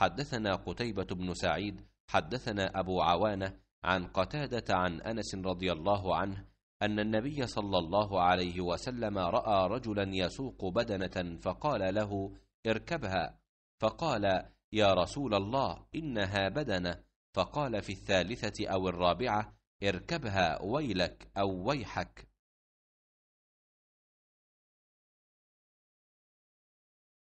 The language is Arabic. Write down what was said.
حدثنا قتيبة بن سعيد حدثنا أبو عوانة عن قتادة عن أنس رضي الله عنه أن النبي صلى الله عليه وسلم رأى رجلا يسوق بدنة فقال له اركبها فقال يا رسول الله إنها بدنة فقال في الثالثة أو الرابعة اركبها ويلك أو ويحك